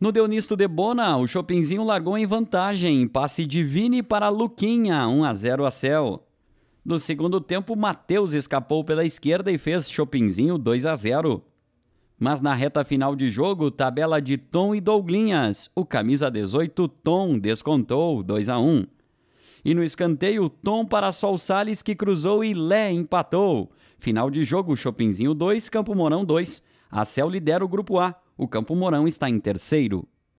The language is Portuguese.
No Deonisto de Bona, o Chopinzinho largou em vantagem, passe de Vini para Luquinha, 1 a 0 a Céu. No segundo tempo, Matheus escapou pela esquerda e fez Chopinzinho 2 a 0. Mas na reta final de jogo, tabela de Tom e Douglinhas. O camisa 18, Tom, descontou 2 a 1. E no escanteio, Tom para Sol Salles que cruzou e Lé empatou. Final de jogo, Chopinzinho 2, Campo Mourão 2. A Cel lidera o grupo A o Campo Mourão está em terceiro,